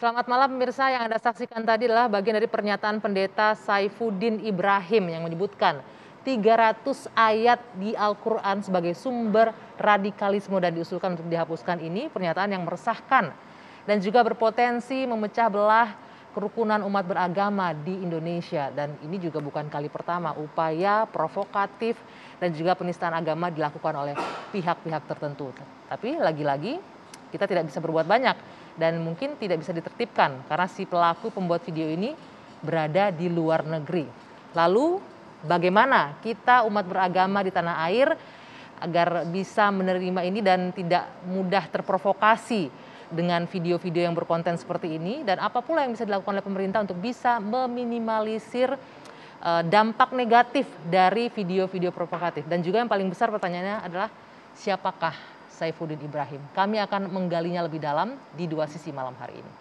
Selamat malam pemirsa yang Anda saksikan tadi adalah bagian dari pernyataan pendeta Saifuddin Ibrahim yang menyebutkan 300 ayat di Al-Quran sebagai sumber radikalisme dan diusulkan untuk dihapuskan ini pernyataan yang meresahkan dan juga berpotensi memecah belah kerukunan umat beragama di Indonesia dan ini juga bukan kali pertama upaya provokatif dan juga penistaan agama dilakukan oleh pihak-pihak tertentu. Tapi lagi-lagi kita tidak bisa berbuat banyak dan mungkin tidak bisa ditertibkan karena si pelaku pembuat video ini berada di luar negeri. Lalu bagaimana kita umat beragama di tanah air agar bisa menerima ini dan tidak mudah terprovokasi dengan video-video yang berkonten seperti ini dan apa yang bisa dilakukan oleh pemerintah untuk bisa meminimalisir eh, dampak negatif dari video-video provokatif dan juga yang paling besar pertanyaannya adalah siapakah Saifuddin Ibrahim. Kami akan menggalinya lebih dalam di dua sisi malam hari ini.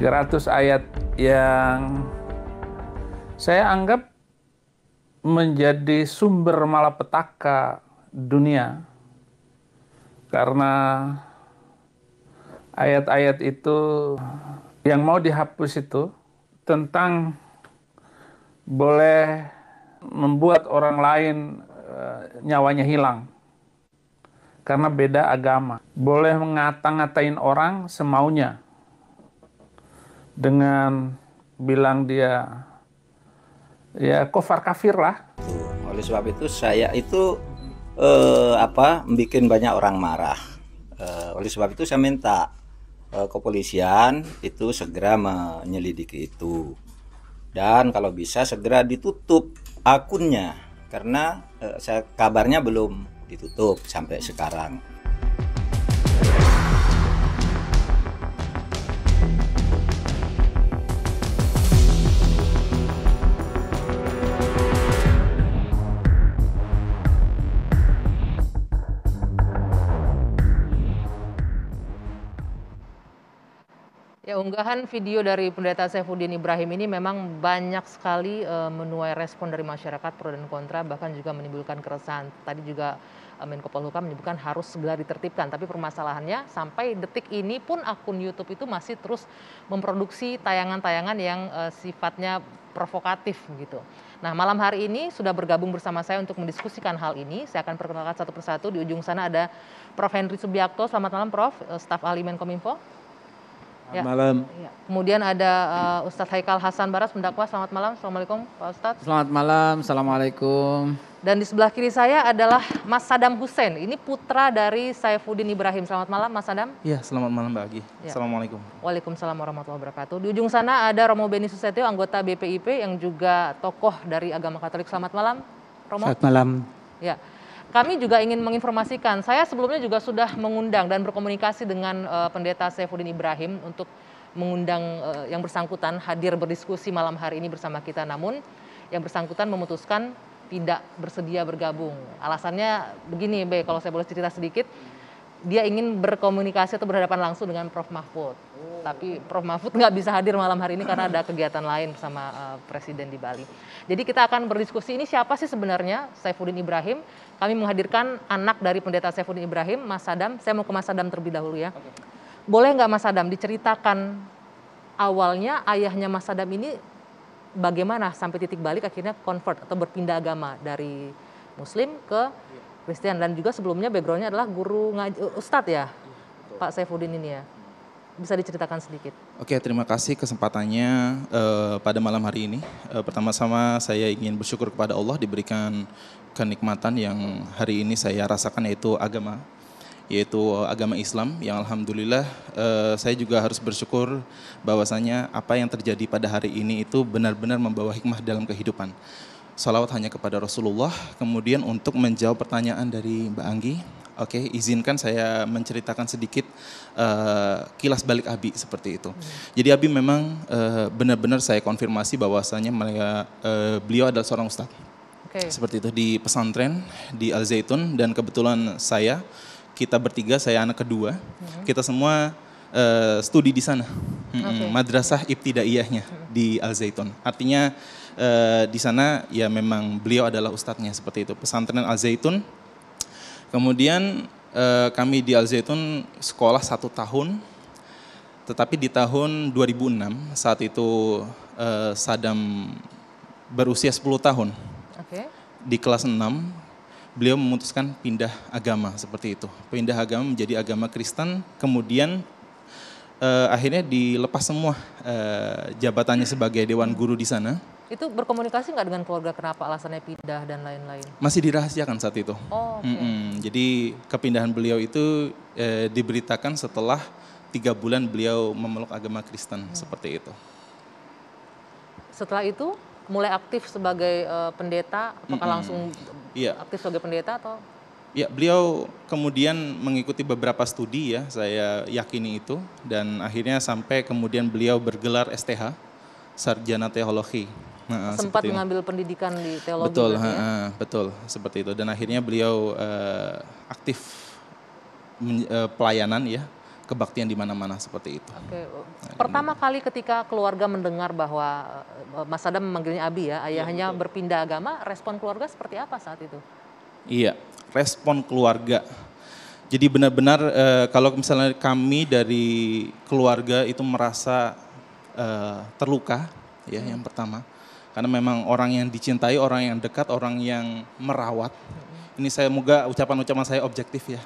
300 ayat yang saya anggap menjadi sumber malapetaka dunia karena ayat-ayat itu yang mau dihapus itu tentang boleh membuat orang lain eh, nyawanya hilang karena beda agama. Boleh mengata-ngatain orang semaunya dengan bilang dia ya kofar kafir lah. oleh sebab itu saya itu eh, apa bikin banyak orang marah. Eh, oleh sebab itu saya minta eh, kepolisian itu segera menyelidiki itu dan kalau bisa segera ditutup akunnya karena eh, saya kabarnya belum ditutup sampai sekarang. unggahan video dari Pendeta Saifuddin Ibrahim ini memang banyak sekali uh, menuai respon dari masyarakat pro dan kontra bahkan juga menimbulkan keresahan. Tadi juga uh, Menko Polhukam menyebutkan harus segera ditertibkan, tapi permasalahannya sampai detik ini pun akun YouTube itu masih terus memproduksi tayangan-tayangan yang uh, sifatnya provokatif gitu. Nah, malam hari ini sudah bergabung bersama saya untuk mendiskusikan hal ini. Saya akan perkenalkan satu persatu. Di ujung sana ada Prof. Henry Subiakto. Selamat malam, Prof. Staf Ahli Menkominfo. Selamat ya. malam. Ya. Kemudian ada uh, Ustadz Haikal Hasan Baras pendakwah. Selamat malam. Assalamualaikum Pak Ustadz. Selamat malam. Assalamualaikum. Dan di sebelah kiri saya adalah Mas Sadam Hussein. Ini putra dari Saifuddin Ibrahim. Selamat malam Mas Sadam. Iya, selamat malam Mbak Agi. Ya. Assalamualaikum. Waalaikumsalam warahmatullahi wabarakatuh. Di ujung sana ada Romo Beni Susetio, anggota BPIP yang juga tokoh dari agama Katolik. Selamat malam Romo. Selamat malam. Ya kami juga ingin menginformasikan, saya sebelumnya juga sudah mengundang dan berkomunikasi dengan uh, Pendeta Saifuddin Ibrahim untuk mengundang uh, yang bersangkutan hadir berdiskusi malam hari ini bersama kita. Namun yang bersangkutan memutuskan tidak bersedia bergabung. Alasannya begini, Be, kalau saya boleh cerita sedikit, dia ingin berkomunikasi atau berhadapan langsung dengan Prof. Mahfud. Oh. Tapi Prof. Mahfud nggak bisa hadir malam hari ini karena ada kegiatan lain bersama uh, eh, Presiden di Bali. Jadi kita akan berdiskusi ini siapa sih sebenarnya Saifuddin Ibrahim, kami menghadirkan anak dari pendeta Saifuddin Ibrahim, Mas Adam. Saya mau ke Mas Adam terlebih dahulu ya. Boleh nggak Mas Adam diceritakan awalnya ayahnya Mas Adam ini bagaimana sampai titik balik akhirnya convert atau berpindah agama dari Muslim ke iya. Kristen dan juga sebelumnya backgroundnya adalah guru ngaji Ustadz ya, ya Pak Saifuddin ini ya bisa diceritakan sedikit. Oke, terima kasih kesempatannya uh, pada malam hari ini. Uh, eh, pertama sama saya ingin bersyukur kepada Allah diberikan kenikmatan yang hari ini saya rasakan yaitu agama yaitu eh, agama Islam yang alhamdulillah uh, saya juga harus bersyukur bahwasanya apa yang terjadi pada hari ini itu benar-benar membawa hikmah dalam kehidupan salawat hanya kepada Rasulullah. Kemudian untuk menjawab pertanyaan dari Mbak Anggi, oke okay, izinkan saya menceritakan sedikit uh, kilas balik Abi seperti itu. Hmm. Jadi Abi memang benar eh, benar-benar saya konfirmasi bahwasanya mereka uh, beliau adalah seorang ustadz. Okay. Seperti itu di pesantren di Al Zaitun dan kebetulan saya kita bertiga saya anak kedua hmm. kita semua uh, studi di sana hmm, okay. madrasah ibtidaiyahnya hmm. di Al Zaitun. Artinya e, di sana ya memang beliau adalah ustadznya seperti itu. Pesantren Al Zaitun. Kemudian e, kami di Al Zaitun sekolah satu tahun. Tetapi di tahun 2006 saat itu e, eh, Saddam berusia 10 tahun. Okay. Di kelas 6 beliau memutuskan pindah agama seperti itu. Pindah agama menjadi agama Kristen. Kemudian uh, akhirnya dilepas semua uh, jabatannya sebagai dewan guru di sana. Itu berkomunikasi nggak dengan keluarga kenapa alasannya pindah dan lain-lain? Masih dirahasiakan saat itu. Oh, okay. mm -mm. Jadi kepindahan beliau itu e, diberitakan setelah tiga bulan beliau memeluk agama Kristen hmm. seperti itu. Setelah itu mulai aktif sebagai uh, pendeta, apakah hmm. langsung yeah. aktif sebagai pendeta atau? Ya, beliau kemudian mengikuti beberapa studi ya, saya yakini itu dan akhirnya sampai kemudian beliau bergelar STH, sarjana teologi sempat mengambil pendidikan di teologi. Betul, ya? betul seperti itu. Dan akhirnya beliau uh, aktif eh, pelayanan ya kebaktian di mana-mana seperti itu. Oke. Nah, oh. Pertama kali ketika keluarga mendengar bahwa eh, Mas Adam memanggilnya Abi ya, iya, ayahnya ya, berpindah agama, respon keluarga seperti apa saat itu? Iya, respon keluarga. Jadi benar-benar e, kalau misalnya kami dari keluarga itu merasa e, terluka, ya hmm. yang pertama karena memang orang yang dicintai, orang yang dekat, orang yang merawat. Ini saya moga ucapan-ucapan saya objektif ya.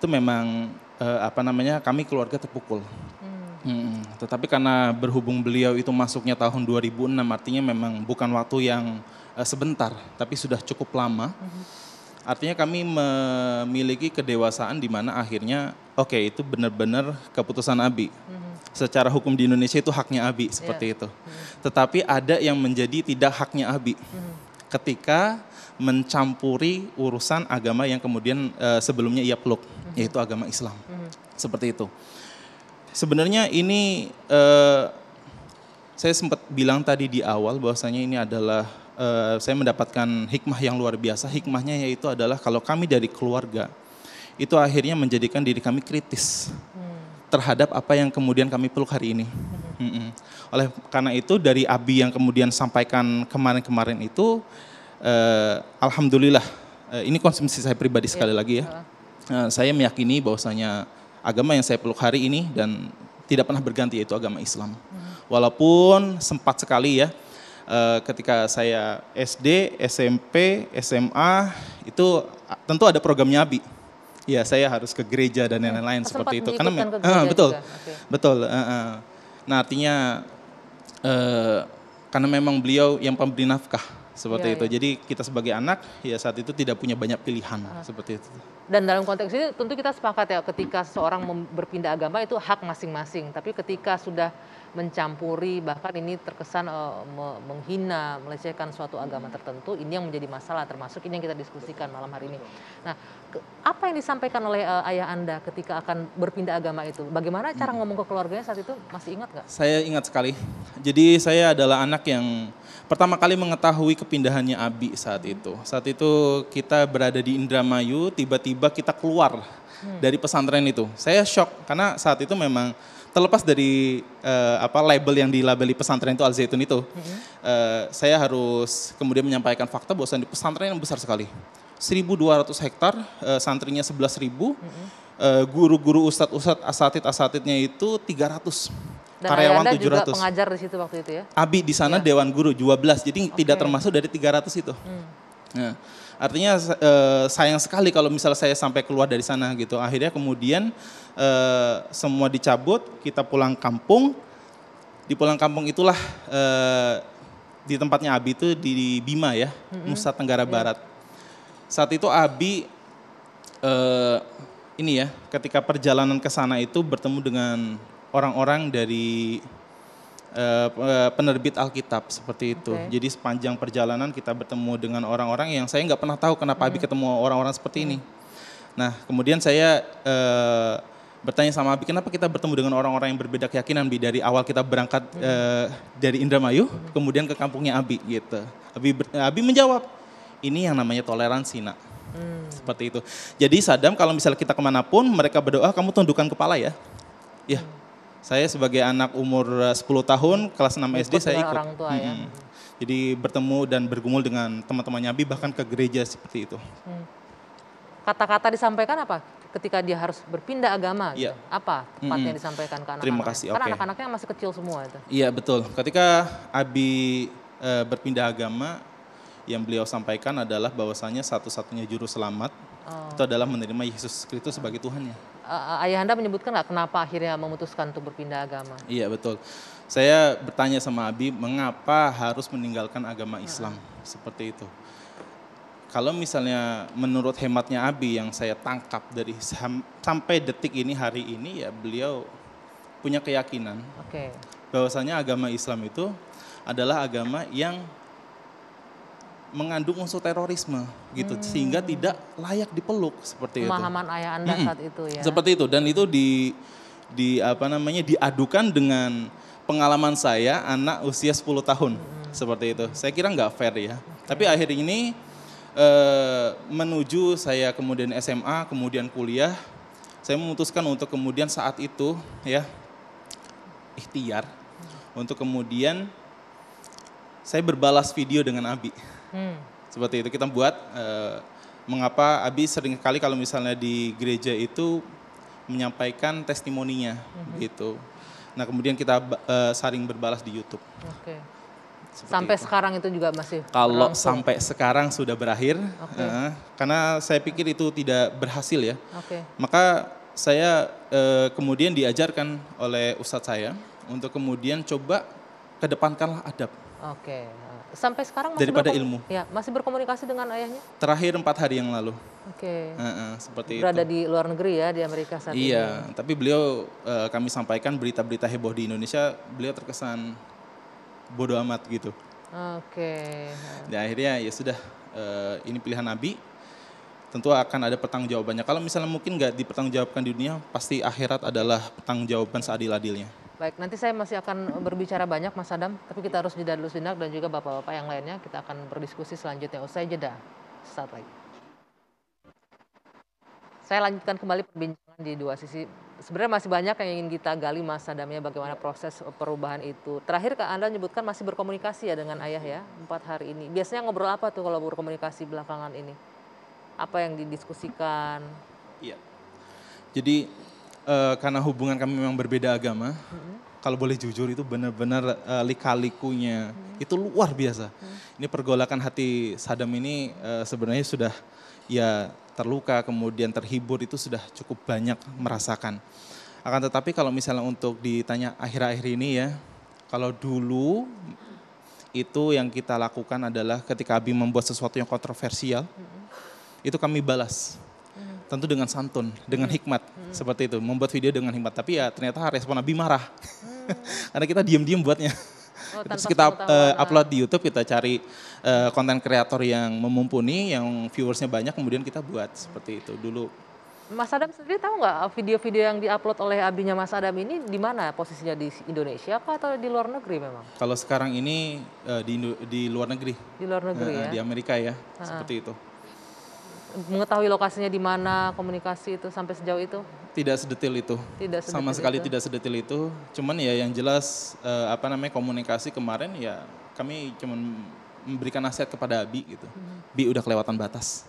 Itu memang eh, apa namanya kami keluarga terpukul. Hmm. Hmm, tetapi karena berhubung beliau itu masuknya tahun 2006, artinya memang bukan waktu yang eh, sebentar, tapi sudah cukup lama. Hmm Artinya kami memiliki kedewasaan di mana akhirnya oke okay, itu benar-benar keputusan Abi. Mm-hmm. Secara hukum di Indonesia itu haknya Abi iya. seperti yeah. itu. Mm-hmm. Tetapi ada yang menjadi tidak haknya Abi. Mm-hmm. Ketika mencampuri urusan agama yang kemudian uh, sebelumnya ia peluk, mm-hmm. yaitu agama Islam. Mm-hmm. Seperti itu. Sebenarnya ini uh, saya sempat bilang tadi di awal bahwasanya ini adalah Eh, saya mendapatkan hikmah yang luar biasa. Hikmahnya yaitu adalah kalau kami dari keluarga itu akhirnya menjadikan diri kami kritis terhadap apa yang kemudian kami peluk hari ini. Mm-mm. Oleh karena itu dari Abi yang kemudian sampaikan kemarin-kemarin itu, eh, alhamdulillah eh, ini konsumsi saya pribadi iya, sekali lagi ya. Eh, saya meyakini bahwasanya agama yang saya peluk hari ini dan tidak pernah berganti yaitu agama Islam. Mm-hmm. Walaupun sempat sekali ya Eh, ketika saya SD, SMP, SMA itu tentu ada programnya Abi. Ya saya harus ke gereja dan iya. lain-lain oh, seperti itu. Karena uh, betul, okay. betul. Uh, uh. Nah artinya uh, karena memang beliau yang pemberi nafkah seperti ya, itu. Ya. Jadi kita sebagai anak ya saat itu tidak punya banyak pilihan uh. seperti itu. Dan dalam konteks ini tentu kita sepakat ya ketika seorang berpindah agama itu hak masing-masing. Tapi ketika sudah mencampuri bahkan ini terkesan uh, menghina melecehkan suatu agama hmm. tertentu ini yang menjadi masalah termasuk ini yang kita diskusikan malam hari ini. Nah, ke, apa yang disampaikan oleh uh, ayah Anda ketika akan berpindah agama itu? Bagaimana cara hmm. ngomong ke keluarganya saat itu? Masih ingat nggak? Saya ingat sekali. Jadi saya adalah anak yang pertama kali mengetahui kepindahannya Abi saat hmm. itu. Saat itu kita berada di Indramayu, tiba-tiba kita keluar hmm. dari pesantren itu. Saya shock karena saat itu memang terlepas dari uh, apa label yang dilabeli pesantren itu Al Zaitun itu, mm-hmm. uh, saya harus kemudian menyampaikan fakta bahwa di pesantren yang besar sekali. 1.200 hektar, uh, santrinya 11.000, mm-hmm. uh, guru-guru ustadz-ustadz asatid asatidnya itu 300. Dan karyawan Ayanda 700. juga pengajar di situ waktu itu ya? Abi di sana ya. dewan guru 12, jadi okay. tidak termasuk dari 300 itu. Mm. Nah. Artinya eh, sayang sekali kalau misalnya saya sampai keluar dari sana gitu. Akhirnya kemudian eh, semua dicabut, kita pulang kampung. Di pulang kampung itulah eh, di tempatnya Abi itu di Bima ya, Nusa Tenggara iya. Barat. Saat itu Abi ini ya, ketika perjalanan ke sana itu bertemu dengan orang-orang dari Eh, eh, penerbit Alkitab seperti itu. Okay. Jadi sepanjang perjalanan kita bertemu dengan orang-orang yang saya nggak pernah tahu kenapa Abi hmm. ketemu orang-orang seperti ini. Hmm. Nah kemudian saya uh, bertanya sama Abi kenapa kita bertemu dengan orang-orang yang berbeda keyakinan Bi dari awal kita berangkat uh, dari Indramayu kemudian ke kampungnya Abi gitu. Abi Abi menjawab ini yang namanya toleransi nak. Hmm. Seperti itu. Jadi Sadam kalau misalnya kita kemanapun mereka berdoa kamu tundukkan kepala ya. Ya. Saya sebagai anak umur 10 eh, tahun, kelas 6 ikut SD saya ikut. Orang tua, hmm. ya. Jadi bertemu dan bergumul dengan teman-teman Nyabi bahkan ke gereja seperti itu. Hmm. Kata-kata hmm. disampaikan apa? Ketika dia harus berpindah agama, ya. gitu. Iya. apa tepatnya hmm. disampaikan ke anak-anak? Terima kasih. Karena okay. anak-anaknya masih kecil semua itu. Iya betul. Ketika Abi e, berpindah agama, yang beliau sampaikan adalah bahwasanya satu-satunya juru selamat oh. itu adalah menerima Yesus Kristus sebagai Tuhannya uh, eh, eh, ayah anda menyebutkan nggak kenapa akhirnya memutuskan untuk berpindah agama? Iya betul. Saya bertanya sama Abi, mengapa harus meninggalkan agama hmm. Islam -huh. seperti itu? Kalau misalnya menurut hematnya Abi yang saya tangkap dari sam sampai detik ini hari ini ya beliau punya keyakinan okay. bahwasanya agama Islam itu adalah agama yang mengandung unsur terorisme gitu hmm. sehingga tidak layak dipeluk seperti Pemahaman itu. Pemahaman ayah Anda hmm. saat itu ya. Seperti itu dan itu di di apa namanya diadukan dengan pengalaman saya anak usia 10 tahun hmm. seperti itu. Saya kira nggak fair ya. Okay. Tapi akhir ini e, menuju saya kemudian SMA, kemudian kuliah, saya memutuskan untuk kemudian saat itu ya ikhtiar hmm. untuk kemudian saya berbalas video dengan Abi. Hmm. Seperti itu kita buat uh, mengapa Abi sering kali kalau misalnya di gereja itu menyampaikan testimoninya hmm. gitu. Nah kemudian kita uh, saring berbalas di YouTube. Oke. Okay. sampai itu. sekarang itu juga masih kalau langsung. sampai sekarang sudah berakhir okay. uh, eh, karena saya pikir itu tidak berhasil ya okay. maka saya uh, kemudian diajarkan oleh ustadz saya untuk kemudian coba kedepankanlah adab oke okay. Sampai sekarang masih daripada ilmu. Ya, masih berkomunikasi dengan ayahnya? Terakhir empat hari yang lalu. Oke. Okay. Uh, uh, seperti Berada itu. di luar negeri ya di Amerika saat iya, ini. Iya, tapi beliau uh, kami sampaikan berita-berita heboh di Indonesia, beliau terkesan bodoh amat gitu. Oke. Okay. nah, akhirnya ya sudah uh, ini pilihan Nabi. Tentu akan ada pertanggungjawabannya. Kalau misalnya mungkin nggak dipertanggungjawabkan di dunia, pasti akhirat adalah pertanggungjawaban seadil-adilnya. Baik, nanti saya masih akan berbicara banyak Mas Adam, tapi kita harus jeda dulu sejenak dan juga Bapak-Bapak yang lainnya kita akan berdiskusi selanjutnya usai jeda. Saat lagi. Saya lanjutkan kembali perbincangan di dua sisi. Sebenarnya masih banyak yang ingin kita gali Mas Adamnya bagaimana proses perubahan itu. Terakhir Kak Anda menyebutkan masih berkomunikasi ya dengan ayah ya, empat hari ini. Biasanya ngobrol apa tuh kalau berkomunikasi belakangan ini? Apa yang didiskusikan? Iya. Jadi uh, karena hubungan kami memang berbeda agama. Hmm. Kalau boleh jujur itu benar-benar uh, lika-likunya hmm. itu luar biasa. Hmm. Ini pergolakan hati Sadam ini uh, sebenarnya sudah ya terluka kemudian terhibur itu sudah cukup banyak merasakan. Akan tetapi kalau misalnya untuk ditanya akhir-akhir ini ya, kalau dulu itu yang kita lakukan adalah ketika Abi membuat sesuatu yang kontroversial, mm -hmm. itu kami balas tentu dengan santun, dengan hmm. hikmat hmm. seperti itu. Membuat video dengan hikmat, tapi ya ternyata respon Nabi marah hmm. karena kita diam-diam buatnya. Oh, terus kita uh, upload di YouTube kita cari eh, konten uh, kreator yang memumpuni, yang viewersnya banyak, kemudian kita buat seperti itu dulu. Mas Adam sendiri tahu nggak video-video yang diupload oleh abinya Mas Adam ini di mana posisinya di Indonesia apa atau di luar negeri memang? Kalau sekarang ini uh, di di luar negeri. Di luar negeri uh, ya. Di Amerika ya, uh ah. -huh. seperti itu mengetahui lokasinya di mana, komunikasi itu sampai sejauh itu? Tidak sedetil itu. Tidak sedetil sama sekali tidak sedetil itu. Cuman ya yang jelas uh, apa namanya komunikasi kemarin ya kami cuman memberikan nasihat kepada Abi gitu. Hmm. Bi udah kelewatan batas.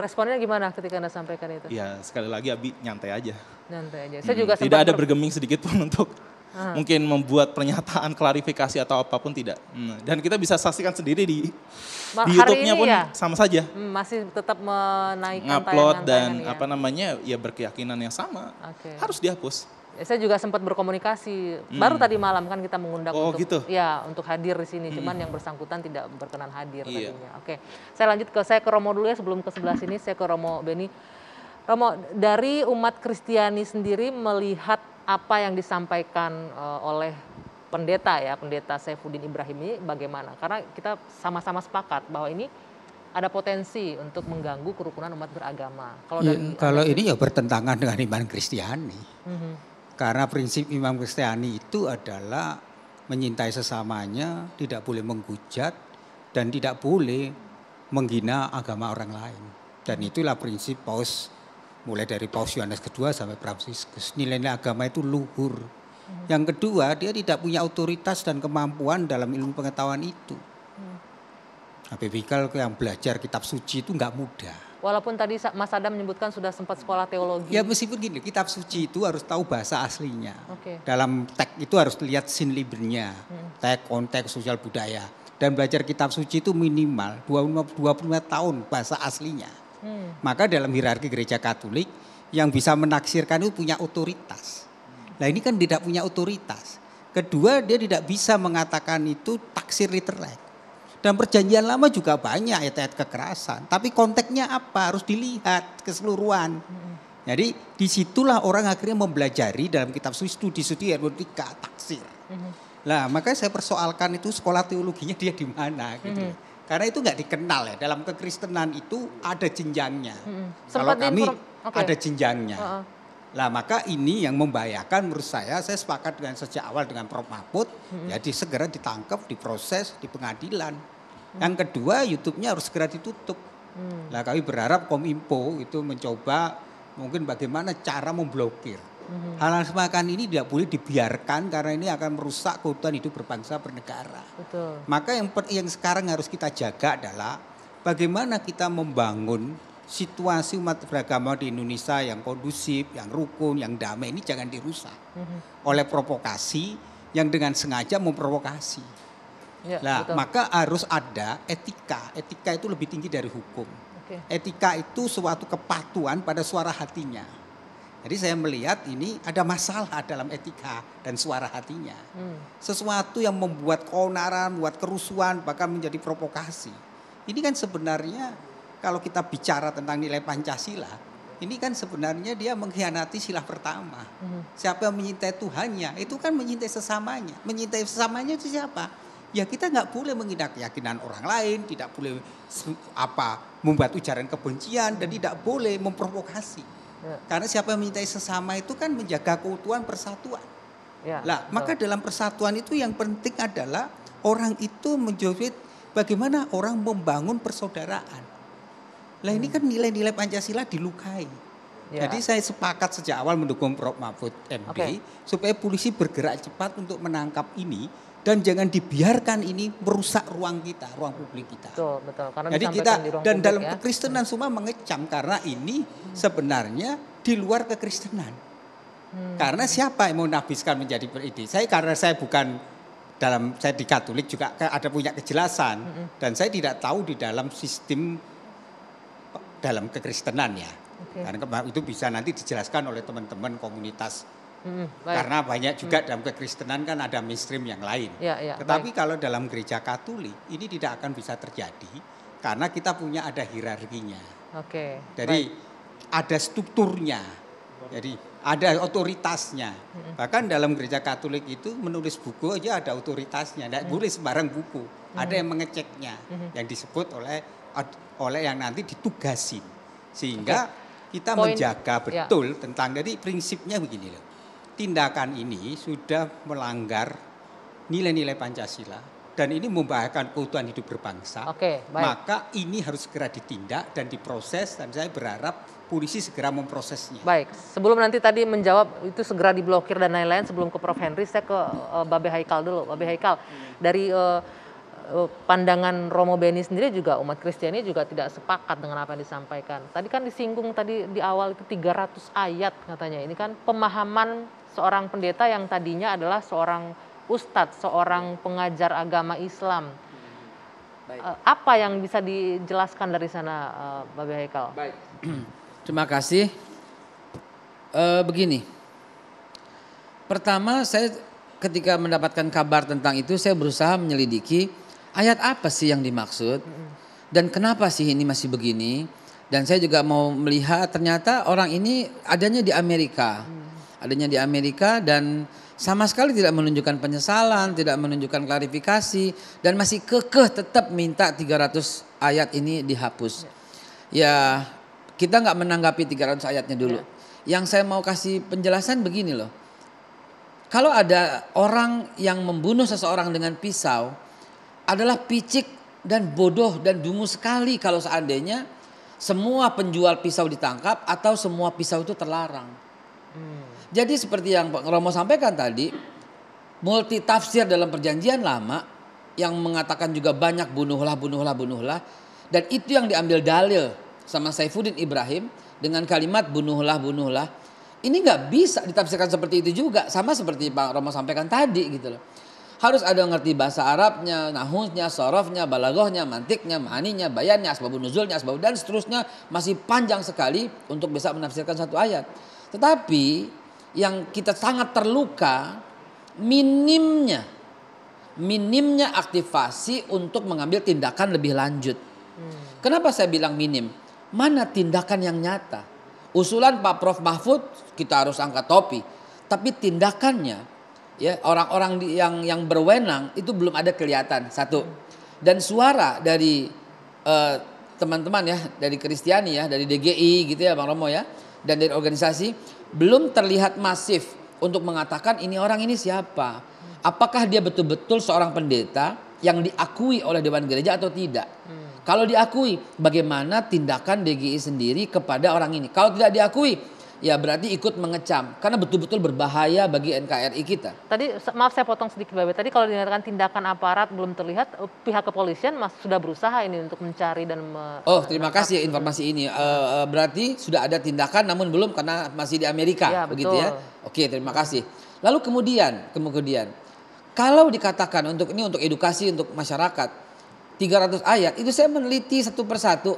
Responnya gimana ketika Anda sampaikan itu? Ya, sekali lagi Abi nyantai aja. Nyantai aja. Saya hmm, juga tidak ada bergeming sedikit pun untuk Ah. mungkin membuat pernyataan klarifikasi atau apapun tidak. Hmm. Dan kita bisa saksikan sendiri di di YouTube-nya pun ya? sama saja. Hmm, masih tetap menaikkan upload dan ya? apa namanya ya berkeyakinan yang sama. Okay. Harus dihapus. Ya, saya juga sempat berkomunikasi hmm. baru tadi malam kan kita mengundang oh, untuk gitu. ya untuk hadir di sini hmm. cuman yang bersangkutan tidak berkenan hadir iya. tadinya. Oke. Saya lanjut ke saya ke Romo dulu ya sebelum ke sebelah sini saya ke Romo Beni. Romo dari umat Kristiani sendiri melihat apa yang disampaikan eh, oleh pendeta ya, pendeta Saifuddin Ibrahim ini bagaimana? Karena kita sama-sama sepakat bahwa ini ada potensi untuk mengganggu kerukunan umat beragama. Kalau, ya, dari kalau ini ya bertentangan dengan iman Kristiani. Mm -hmm. Karena prinsip iman Kristiani itu adalah menyintai sesamanya, tidak boleh menghujat dan tidak boleh menghina agama orang lain. Dan mhm. itulah prinsip Paus mulai dari Paus Yohanes kedua sampai Fransiskus nilai-nilai agama itu luhur yang kedua dia tidak punya otoritas dan kemampuan dalam ilmu pengetahuan itu hmm. Habib yang belajar kitab suci itu nggak mudah walaupun tadi Mas Adam menyebutkan sudah sempat sekolah teologi ya meskipun gini kitab suci itu harus tahu bahasa aslinya okay. dalam teks itu harus lihat sin libernya hmm. teks konteks sosial budaya dan belajar kitab suci itu minimal 25 tahun bahasa aslinya Hmm. Maka dalam hierarki gereja Katolik yang bisa menaksirkan itu punya otoritas. Nah ini kan tidak punya otoritas. Kedua dia tidak bisa mengatakan itu taksir literat. Dan perjanjian lama juga banyak ayat-ayat kekerasan. Tapi konteksnya apa harus dilihat keseluruhan. Hmm. Jadi disitulah orang akhirnya mempelajari dalam kitab suci studi-studi hermeneutika taksir. Hmm. Lah maka saya persoalkan itu sekolah teologinya dia di mana gitu. Hmm. Karena itu nggak dikenal ya dalam kekristenan itu ada jenjangnya. Hmm. hmm. Kalau kami okay. ada jenjangnya. Uh -uh. lah maka ini yang membahayakan menurut saya, saya sepakat dengan sejak awal dengan Prof. Mahfud, hmm. ya segera ditangkap, diproses, di pengadilan. Hmm. Yang kedua YouTube-nya harus segera ditutup. Hmm. Nah kami berharap Kominfo itu mencoba mungkin bagaimana cara memblokir. Hmm. Hal-hal semacam ini tidak boleh dibiarkan karena ini akan merusak keutuhan hidup berbangsa bernegara. Betul. Maka yang yang sekarang harus kita jaga adalah bagaimana kita membangun situasi umat beragama di Indonesia yang kondusif, yang rukun, yang damai ini jangan dirusak hmm. oleh provokasi yang dengan sengaja memprovokasi. Ya, nah, betul. maka harus ada etika. Etika itu lebih tinggi dari hukum. Okay. Etika itu suatu kepatuhan pada suara hatinya. Jadi saya melihat ini ada masalah dalam etika dan suara hatinya. Hmm. Sesuatu yang membuat keonaran, membuat kerusuhan, bahkan menjadi provokasi. Ini kan sebenarnya kalau kita bicara tentang nilai Pancasila, ini kan sebenarnya dia mengkhianati sila pertama. Hmm. Siapa yang menyintai Tuhannya, itu kan menyintai sesamanya. Menyintai sesamanya itu siapa? Ya kita nggak boleh mengindah keyakinan orang lain, tidak boleh apa membuat ujaran kebencian, dan tidak boleh memprovokasi Ya. Karena siapa yang mencintai sesama itu kan menjaga keutuhan persatuan. Ya, lah, betul. maka dalam persatuan itu yang penting adalah orang itu menjadi bagaimana orang membangun persaudaraan. Lah hmm. ini kan nilai-nilai Pancasila dilukai. Ya. Jadi saya sepakat sejak awal mendukung Prof Mahfud MD okay. supaya polisi bergerak cepat untuk menangkap ini dan jangan dibiarkan ini merusak ruang kita, ruang publik kita. Betul, betul. Karena Jadi kita di ruang dan publik, dalam ya. kekristenan semua mengecam karena ini sebenarnya di luar kekristenan. Hmm. Karena siapa yang mau nabiskan menjadi beride? Saya karena saya bukan dalam saya di Katolik juga ada punya kejelasan hmm. dan saya tidak tahu di dalam sistem dalam kekristenan ya. Okay. Karena itu bisa nanti dijelaskan oleh teman-teman komunitas Hmm, Karena banyak juga hmm. dalam kekristenan kan ada mainstream yang lain. Ya, ya, Tetapi baik. kalau dalam gereja Katolik ini tidak akan bisa terjadi karena kita punya ada hierarkinya. Oke. Okay, Jadi baik. ada strukturnya. Jadi ada otoritasnya. Bahkan dalam gereja Katolik itu menulis buku aja ada otoritasnya. Tidak hmm. boleh sembarang buku. Hmm. Ada yang mm. mengeceknya hmm. yang disebut oleh oleh yang nanti ditugasin sehingga okay. kita Point, menjaga ya. betul ya. tentang. Jadi prinsipnya begini loh tindakan ini sudah melanggar nilai-nilai Pancasila dan ini membahayakan keutuhan hidup berbangsa. Oke, baik. Maka ini harus segera ditindak dan diproses dan saya berharap polisi segera memprosesnya. Baik, sebelum nanti tadi menjawab itu segera diblokir dan lain-lain sebelum ke Prof Henry saya ke uh, Babe Haikal dulu. Babe Haikal dari uh, pandangan Romo Beni sendiri juga umat Kristiani juga tidak sepakat dengan apa yang disampaikan. Tadi kan disinggung tadi di awal itu 300 ayat katanya. Ini kan pemahaman seorang pendeta yang tadinya adalah seorang ustadz, seorang pengajar agama Islam. Baik. Eh, apa yang bisa dijelaskan dari sana, eh, Babe Haikal? Baik. Terima kasih. E, begini, pertama saya ketika mendapatkan kabar tentang itu saya berusaha menyelidiki ayat apa sih yang dimaksud dan kenapa sih ini masih begini. Dan saya juga mau melihat ternyata orang ini adanya di Amerika. Hmm adanya di Amerika dan sama sekali tidak menunjukkan penyesalan, tidak menunjukkan klarifikasi dan masih kekeh tetap minta 300 ayat ini dihapus. Ya, kita nggak menanggapi 300 ayatnya dulu. Ya. Yang saya mau kasih penjelasan begini loh. Kalau ada orang yang membunuh seseorang dengan pisau adalah picik dan bodoh dan dungu sekali kalau seandainya semua penjual pisau ditangkap atau semua pisau itu terlarang. Jadi seperti yang Pak Romo sampaikan tadi, multi tafsir dalam perjanjian lama yang mengatakan juga banyak bunuhlah, bunuhlah, bunuhlah. Dan itu yang diambil dalil sama Saifuddin Ibrahim dengan kalimat bunuhlah, bunuhlah. Ini nggak bisa ditafsirkan seperti itu juga. Sama seperti Pak Romo sampaikan tadi gitu loh. Harus ada ngerti bahasa Arabnya, nahusnya, sorofnya, balagohnya, mantiknya, maninya, bayannya, asbabun nuzulnya, asbab dan seterusnya. Masih panjang sekali untuk bisa menafsirkan satu ayat. Tetapi yang kita sangat terluka minimnya minimnya aktivasi untuk mengambil tindakan lebih lanjut. Hmm. Kenapa saya bilang minim? Mana tindakan yang nyata? Usulan Pak Prof Mahfud kita harus angkat topi, tapi tindakannya ya orang-orang yang yang berwenang itu belum ada kelihatan satu. Dan suara dari teman eh, teman-teman ya dari Kristiani ya dari DGI gitu ya Bang Romo ya dan dari organisasi belum terlihat masif untuk mengatakan ini orang ini siapa. Apakah dia betul-betul seorang pendeta yang diakui oleh dewan gereja atau tidak? Hmm. Kalau diakui, bagaimana tindakan DGI sendiri kepada orang ini? Kalau tidak diakui, ya berarti ikut mengecam karena betul-betul berbahaya bagi NKRI kita. Tadi maaf saya potong sedikit Babe. Tadi kalau dinyatakan tindakan aparat belum terlihat, eh, pihak kepolisian mas, sudah berusaha ini untuk mencari dan me Oh, terima kasih ya informasi ini. Uh, berarti sudah ada tindakan namun belum karena masih di Amerika ya, begitu ya? betul. ya. Oke, terima kasih. Lalu kemudian, kemudian kalau dikatakan untuk ini untuk edukasi untuk masyarakat 300 ayat itu saya meneliti satu persatu.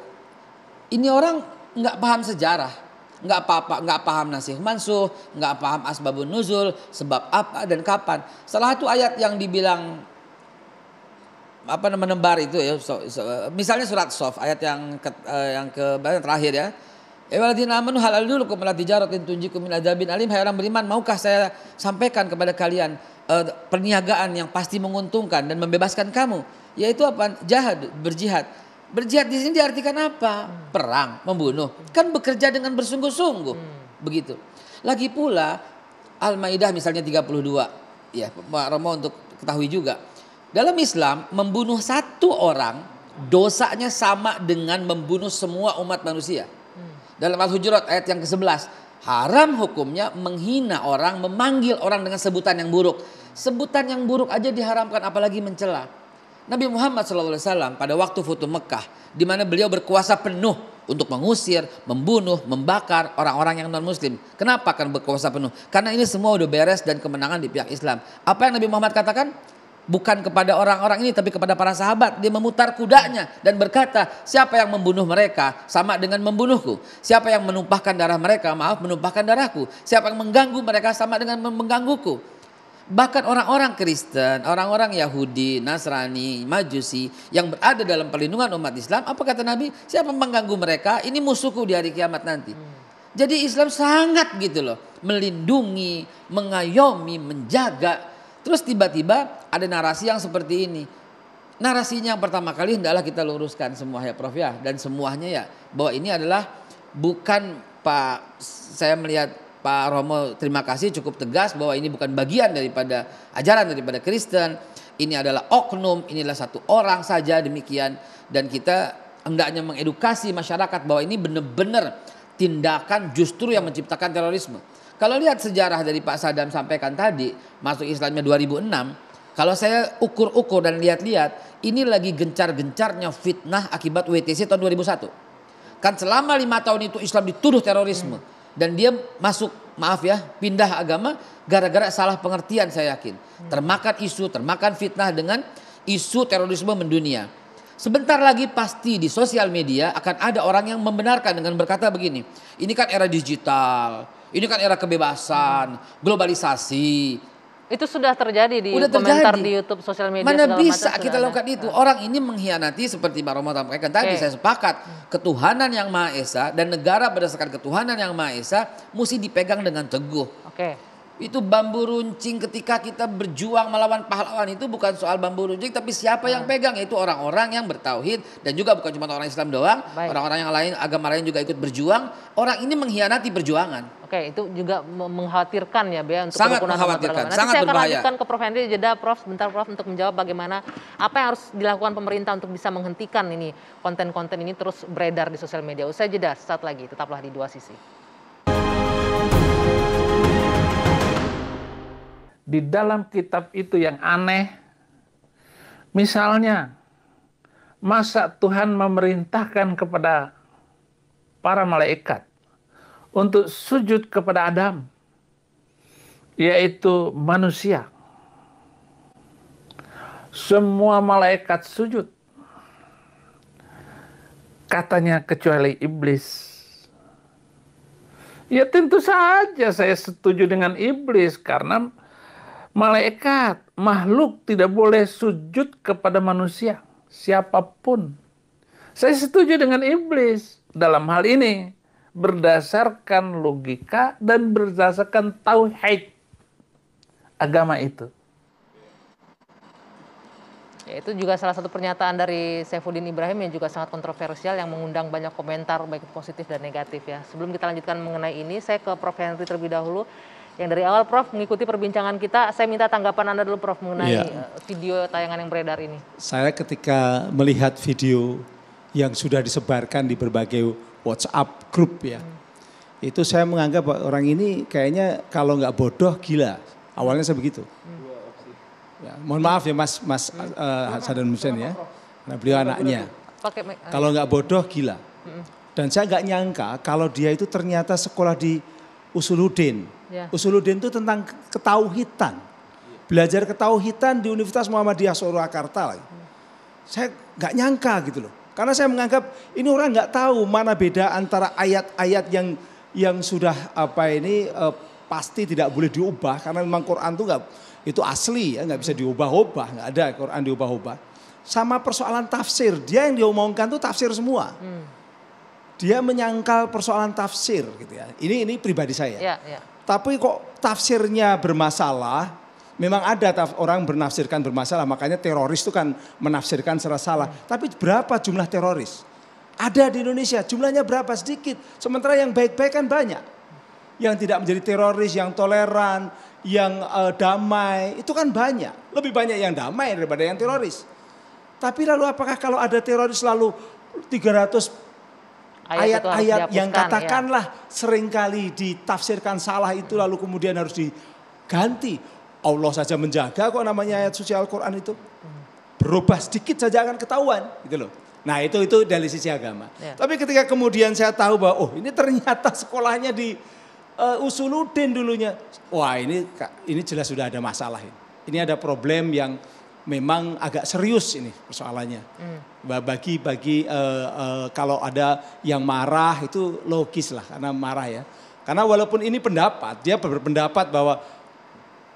Ini orang nggak paham sejarah nggak apa-apa, nggak paham nasih mansuh, nggak paham asbabun nuzul, sebab apa dan kapan. Salah satu ayat yang dibilang apa menembar itu ya, so, so, misalnya surat Sof ayat yang ke, uh, yang ke eh, terakhir ya. Ewaladina ya amanu halal dulu kumala tijaratin tunjikum min adabin alim. Hai orang beriman, maukah saya sampaikan kepada kalian uh, perniagaan yang pasti menguntungkan dan membebaskan kamu? Yaitu apa? Jahad, berjihad Berjihad di sini diartikan apa? Hmm. Perang, membunuh. Kan bekerja dengan bersungguh-sungguh. Hmm. Begitu. Lagi pula Al-Maidah misalnya 32. Ya, Pak Romo untuk ketahui juga. Dalam Islam membunuh satu orang hmm. dosanya sama dengan membunuh semua umat manusia. Hmm. Dalam Al-Hujurat ayat yang ke-11, haram hukumnya menghina orang, memanggil orang dengan sebutan yang buruk. Sebutan yang buruk aja diharamkan apalagi mencela. Nabi Muhammad SAW pada waktu Futuh Mekah, di mana beliau berkuasa penuh untuk mengusir, membunuh, membakar orang-orang yang non-muslim. Kenapa akan berkuasa penuh? Karena ini semua udah beres dan kemenangan di pihak Islam. Apa yang Nabi Muhammad katakan? Bukan kepada orang-orang ini, tapi kepada para sahabat. Dia memutar kudanya dan berkata, siapa yang membunuh mereka sama dengan membunuhku. Siapa yang menumpahkan darah mereka, maaf menumpahkan darahku. Siapa yang mengganggu mereka sama dengan menggangguku. Bahkan orang-orang Kristen, orang-orang Yahudi, Nasrani, Majusi yang berada dalam perlindungan umat Islam, apa kata Nabi? Siapa mengganggu mereka? Ini musuhku di hari kiamat nanti. Hmm. Jadi Islam sangat gitu loh, melindungi, mengayomi, menjaga. Terus tiba-tiba ada narasi yang seperti ini. Narasinya yang pertama kali hendaklah kita luruskan semua ya Prof ya dan semuanya ya bahwa ini adalah bukan Pak saya melihat Pak Romo terima kasih cukup tegas bahwa ini bukan bagian daripada ajaran daripada Kristen. Ini adalah oknum, inilah satu orang saja demikian dan kita hendaknya mengedukasi masyarakat bahwa ini benar-benar tindakan justru yang menciptakan terorisme. Kalau lihat sejarah dari Pak Saddam sampaikan tadi, masuk Islamnya 2006, kalau saya ukur-ukur dan lihat-lihat, ini lagi gencar-gencarnya fitnah akibat WTC tahun 2001. Kan selama lima tahun itu Islam dituduh terorisme. Hmm dan dia masuk maaf ya pindah agama gara-gara salah pengertian saya yakin termakan isu termakan fitnah dengan isu terorisme mendunia sebentar lagi pasti di sosial media akan ada orang yang membenarkan dengan berkata begini ini kan era digital ini kan era kebebasan globalisasi itu sudah terjadi di sudah komentar terjadi. di YouTube, sosial media. Mana bisa macam, kita lakukan itu? itu? Orang ini mengkhianati seperti Pak Romo sampaikan tadi. Okay. Saya sepakat ketuhanan yang maha esa dan negara berdasarkan ketuhanan yang maha esa mesti dipegang dengan teguh. Oke. Okay. Itu bambu runcing ketika kita berjuang melawan pahlawan itu bukan soal bambu runcing tapi siapa yang ah. pegang itu orang-orang yang bertauhid dan juga bukan cuma orang Islam doang, orang-orang yang lain agama lain juga ikut berjuang. Orang ini mengkhianati perjuangan. Oke, itu juga mengkhawatirkan ya Bea untuk sangat mengkhawatirkan, Nanti sangat saya akan berbahaya. lanjutkan ke Prof Henry jeda Prof sebentar Prof untuk menjawab bagaimana apa yang harus dilakukan pemerintah untuk bisa menghentikan ini konten-konten ini terus beredar di sosial media. Usai jeda, saat lagi tetaplah di dua sisi. di dalam kitab itu yang aneh. Misalnya, masa Tuhan memerintahkan kepada para malaikat untuk sujud kepada Adam, yaitu manusia. Semua malaikat sujud, katanya, kecuali iblis. Ya, tentu saja saya setuju dengan iblis karena Malaikat, makhluk tidak boleh sujud kepada manusia siapapun. Saya setuju dengan iblis dalam hal ini berdasarkan logika dan berdasarkan tauhid agama itu. Ya, itu juga salah satu pernyataan dari Saifuddin Ibrahim yang juga sangat kontroversial yang mengundang banyak komentar baik positif dan negatif ya. Sebelum kita lanjutkan mengenai ini, saya ke Prof Henry terlebih dahulu yang dari awal Prof mengikuti perbincangan kita. Saya minta tanggapan Anda dulu Prof mengenai ya. video tayangan yang beredar ini. Saya ketika melihat video yang sudah disebarkan di berbagai WhatsApp grup ya. Hmm. Itu saya menganggap orang ini kayaknya kalau nggak bodoh gila. Awalnya saya begitu. Hmm. Ya, mohon maaf ya Mas Mas hmm. uh, Hasan ya. Nah, beliau anaknya. Pakai kalau nggak bodoh gila. Hmm. Dan saya nggak nyangka kalau dia itu ternyata sekolah di Usuludin. Yeah. Usuluddin itu tentang ketauhitan. Belajar ketauhitan di Universitas Muhammadiyah Surakarta Yeah. Saya nggak nyangka gitu loh. Karena saya menganggap ini orang nggak tahu mana beda antara ayat-ayat yang yang sudah apa ini uh, pasti tidak boleh diubah karena memang Quran itu nggak itu asli ya nggak bisa diubah-ubah nggak ada Quran diubah-ubah sama persoalan tafsir dia yang diomongkan tuh tafsir semua hmm. dia menyangkal persoalan tafsir gitu ya ini ini pribadi saya ya, ya. Tapi kok tafsirnya bermasalah, memang ada orang bernafsirkan bermasalah, makanya teroris itu kan menafsirkan secara salah. Tapi berapa jumlah teroris? Ada di Indonesia, jumlahnya berapa sedikit. Sementara yang baik-baik kan banyak. Yang tidak menjadi teroris, yang toleran, yang uh, damai, itu kan banyak. Lebih banyak yang damai daripada yang teroris. Tapi lalu apakah kalau ada teroris lalu 300 ayat-ayat yang ya. katakanlah ya. seringkali ditafsirkan salah itu lalu kemudian harus diganti. Allah saja menjaga kok namanya ayat suci Al-Qur'an itu. Berubah sedikit saja akan ketahuan, gitu loh. Nah, itu itu dari sisi agama. Ya. Tapi ketika kemudian saya tahu bahwa oh, ini ternyata sekolahnya di uh, eh, Usuludin dulunya. Wah, ini ini jelas sudah ada masalah ini. Ini ada problem yang memang agak serius ini persoalannya. Hmm bagi bagi uh, uh, kalau ada yang marah itu logis lah karena marah ya. Karena walaupun ini pendapat, dia berpendapat bahwa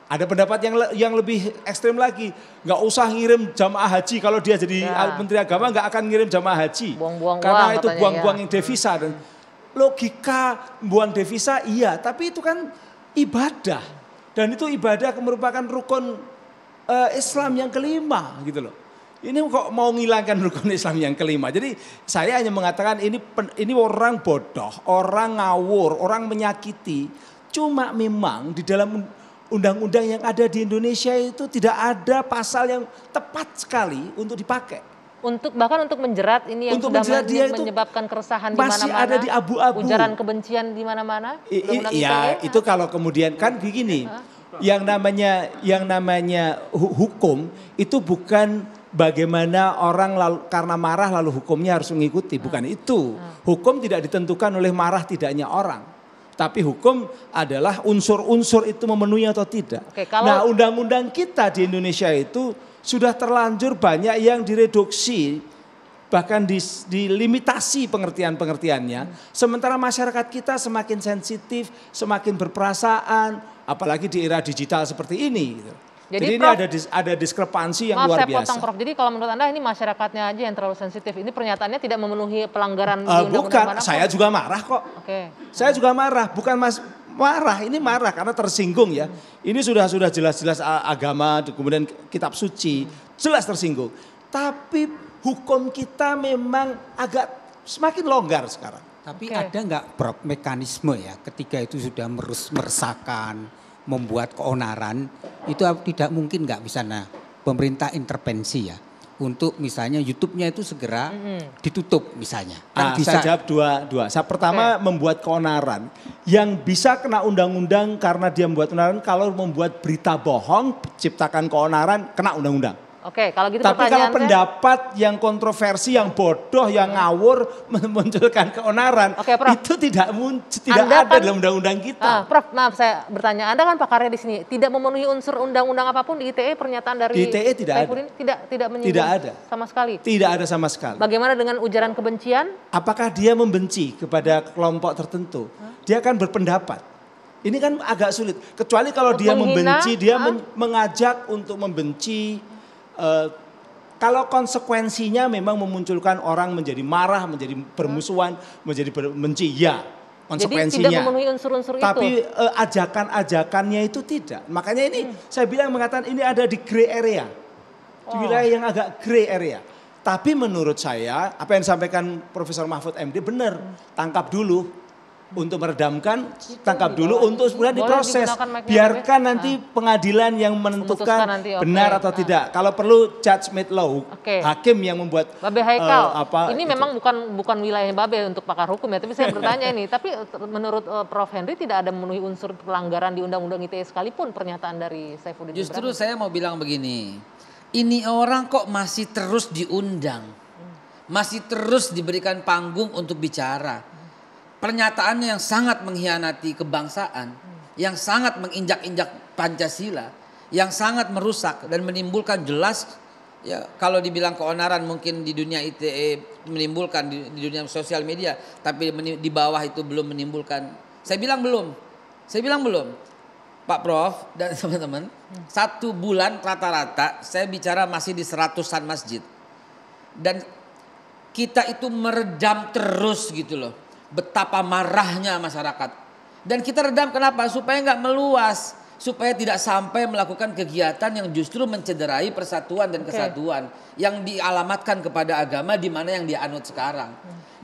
ada pendapat yang yang lebih ekstrim lagi, nggak usah ngirim jamaah haji kalau dia jadi ya. menteri agama nggak akan ngirim jamaah haji, buang-buang karena uang, itu buang-buang ya. devisa dan logika buang devisa iya, tapi itu kan ibadah dan itu ibadah merupakan rukun uh, Islam yang kelima gitu loh. Ini kok mau ngilangkan rukun Islam yang kelima. Jadi saya hanya mengatakan ini ini orang bodoh, orang ngawur, orang menyakiti. Cuma memang di dalam undang-undang yang ada di Indonesia itu tidak ada pasal yang tepat sekali untuk dipakai untuk bahkan untuk menjerat ini yang untuk sudah menjerat dia menyebabkan keresahan di mana-mana. Masih ada di abu-abu. Ujaran kebencian di mana-mana. Iya, itu kalau kemudian kan begini. Yang namanya yang namanya hukum itu bukan bagaimana orang lalu, karena marah lalu hukumnya harus mengikuti. Ah. Bukan itu. Ah. Hukum tidak ditentukan oleh marah tidaknya orang. Tapi hukum adalah unsur-unsur itu memenuhi atau tidak. Oke, kalau... Nah undang-undang kita di Indonesia itu sudah terlanjur banyak yang direduksi bahkan dilimitasi pengertian-pengertiannya. Hmm. Sementara masyarakat kita semakin sensitif, semakin berperasaan, apalagi di era digital seperti ini. Gitu. Jadi, Jadi Prof, ini ada dis, ada diskrepansi yang maaf, luar saya biasa. potong Prof. Jadi kalau menurut Anda ini masyarakatnya aja yang terlalu sensitif. Ini pernyataannya tidak memenuhi pelanggaran uh, di eh, Bukan, mana, saya juga marah kok. Oke. Okay. Saya juga marah, bukan Mas marah, ini marah karena tersinggung ya. Ini sudah sudah jelas-jelas eh, agama kemudian kitab suci, jelas tersinggung. Tapi hukum kita memang agak semakin longgar sekarang. Tapi okay. ada nggak mekanisme ya ketika itu sudah meres meresakan membuat keonaran itu tidak mungkin nggak bisa nah pemerintah intervensi ya untuk misalnya YouTube-nya itu segera ditutup misalnya. nah, bisa. Saya jawab dua dua. Saya pertama okay. membuat keonaran yang bisa kena undang-undang karena dia membuat keonaran kalau membuat berita bohong ciptakan keonaran kena undang-undang. Oke, kalau gitu Tapi kalau pendapat yang kontroversi, yang bodoh, yang hmm. ngawur memunculkan keonaran, okay, Prof. itu tidak muncul, tidak anda ada kan, dalam undang-undang kita. Uh, Prof, maaf saya bertanya, Anda kan pakarnya di sini, tidak memenuhi unsur undang-undang apapun di ITE pernyataan dari di ITE tidak ada. tidak tidak tidak ada sama sekali. Tidak ada sama sekali. Bagaimana dengan ujaran kebencian? Apakah dia membenci kepada kelompok tertentu? Huh? Dia akan berpendapat. Ini kan agak sulit. Kecuali kalau dia membenci, dia ah? mengajak untuk membenci, uh, kalau konsekuensinya memang memunculkan orang menjadi marah, menjadi bermusuhan, hmm. menjadi benci, ya konsekuensinya. Jadi tidak memenuhi unsur-unsur itu. Tapi uh, ajakan-ajakannya itu tidak. Makanya ini hmm. saya bilang mengatakan ini ada di grey area. Di oh. wilayah yang agak grey area. Tapi menurut saya apa yang disampaikan Profesor Mahfud MD benar. Hmm. Tangkap dulu untuk meredamkan, gitu. tangkap dulu boleh. untuk kemudian diproses. Biarkan nanti nah. pengadilan yang menentukan nanti, okay. benar atau nah. tidak. Kalau perlu made law, okay. hakim yang membuat Babe Haikal. Uh, apa ini itu. memang bukan bukan wilayahnya Babe untuk pakar hukum ya, tapi saya bertanya ini, tapi eh, menurut uh, Prof Henry tidak ada memenuhi unsur pelanggaran di undang-undang ITE sekalipun pernyataan dari Saifuddin Justru Ibrahim. saya mau bilang begini. Ini orang kok masih terus diundang. Hmm. Masih terus diberikan panggung untuk bicara pernyataannya yang sangat mengkhianati kebangsaan, yang sangat menginjak-injak Pancasila, yang sangat merusak dan menimbulkan jelas ya kalau dibilang keonaran mungkin di dunia ITE menimbulkan di, di dunia sosial media, tapi di bawah itu belum menimbulkan. Saya bilang belum. Saya bilang belum. Pak Prof dan teman-teman, satu bulan rata-rata saya bicara masih di seratusan masjid. Dan kita itu meredam terus gitu loh betapa marahnya masyarakat. Dan kita redam kenapa? Supaya nggak meluas, supaya tidak sampai melakukan kegiatan yang justru mencederai persatuan dan kesatuan okay. yang dialamatkan kepada agama di mana yang dianut sekarang.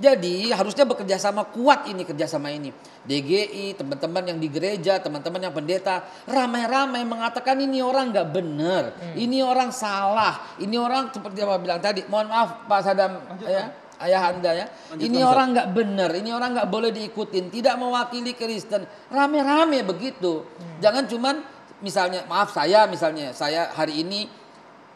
Jadi harusnya bekerja sama kuat ini kerjasama ini. DGI, teman-teman yang di gereja, teman-teman yang pendeta, ramai-ramai mengatakan ini orang nggak benar, hmm. ini orang salah, ini orang seperti apa bilang tadi. Mohon maaf Pak Sadam, Lanjut, ya ayah anda ya. Lanjutkan, ini orang nggak benar, ini orang nggak boleh diikutin, tidak mewakili Kristen. Rame-rame begitu. Hmm. Jangan cuman misalnya maaf saya misalnya saya hari ini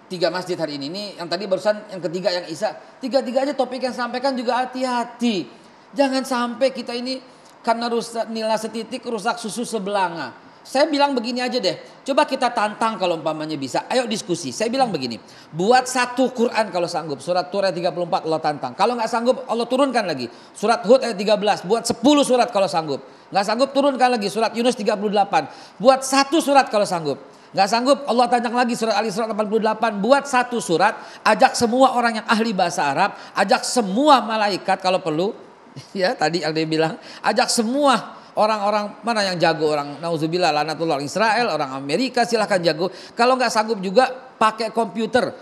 tiga masjid hari ini ini yang tadi barusan yang ketiga yang Isa tiga-tiganya topik yang sampaikan juga hati-hati jangan sampai kita ini karena rusak nilai setitik rusak susu sebelanga saya bilang begini aja deh. Coba kita tantang kalau umpamanya bisa. Ayo diskusi. Saya bilang begini. Buat satu Quran kalau sanggup. Surat Tur ayat 34 Allah tantang. Kalau nggak sanggup Allah turunkan lagi. Surat Hud ayat 13. Buat 10 surat kalau sanggup. Nggak sanggup turunkan lagi. Surat Yunus 38. Buat satu surat kalau sanggup. Nggak sanggup Allah tantang lagi surat Al-Isra 88. Buat satu surat. Ajak semua orang yang ahli bahasa Arab. Ajak semua malaikat kalau perlu. ya tadi Aldi bilang. Ajak semua orang-orang mana yang jago orang nauzubillah lanatullah Israel, orang Amerika silahkan jago. Kalau nggak sanggup juga pakai komputer,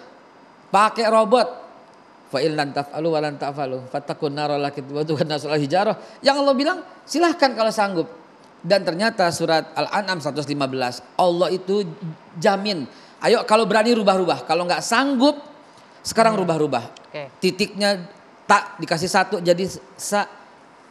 pakai robot. taf'alu wa ta'falu fatakun nara Yang Allah bilang silahkan kalau sanggup. Dan ternyata surat Al-An'am 115 Allah itu jamin. Ayo kalau berani rubah-rubah. Kalau nggak sanggup sekarang iya. rubah-rubah. Titiknya tak dikasih satu jadi sa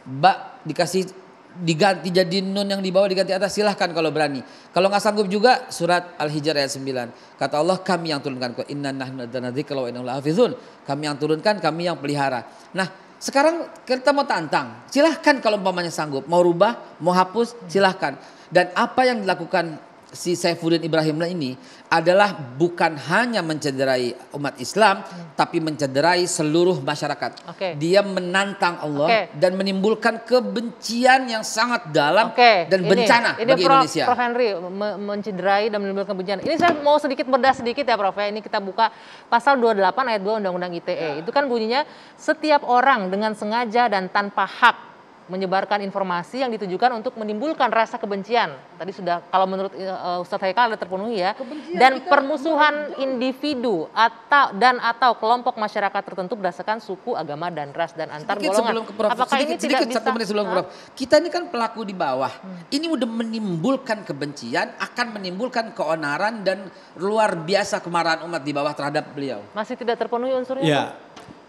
ba dikasih diganti jadi nun yang dibawa diganti atas silahkan kalau berani. Kalau nggak sanggup juga surat Al-Hijr ayat 9. Kata Allah kami yang turunkan ku inna nahnu kalau Kami yang turunkan, kami yang pelihara. Nah, sekarang kita mau tantang. Silahkan kalau umpamanya sanggup, mau rubah, mau hapus, silahkan. Dan apa yang dilakukan si Saifuddin Ibrahim ini adalah bukan hanya mencederai umat Islam hmm. tapi mencederai seluruh masyarakat. Okay. Dia menantang Allah okay. dan menimbulkan kebencian yang sangat dalam okay. dan ini, bencana ini bagi Prof, Indonesia. Prof Henry me mencederai dan menimbulkan kebencian. Ini saya mau sedikit berdah sedikit ya Prof ya. Ini kita buka pasal 28 ayat 2 Undang-Undang ITE. Ya. Itu kan bunyinya setiap orang dengan sengaja dan tanpa hak menyebarkan informasi yang ditujukan untuk menimbulkan rasa kebencian. Tadi sudah kalau menurut uh, Ustadz Haikal ada terpenuhi ya. Kebencian dan permusuhan individu atau dan atau kelompok masyarakat tertentu berdasarkan suku, agama dan ras dan antar sedikit golongan. Prof. Apakah sedikit, ini sedikit, tidak satu bisa? menit sebelum ke Prof. Kita ini kan pelaku di bawah. Hmm. Ini udah menimbulkan kebencian, akan menimbulkan keonaran dan luar biasa kemarahan umat di bawah terhadap beliau. Masih tidak terpenuhi unsurnya? Ya.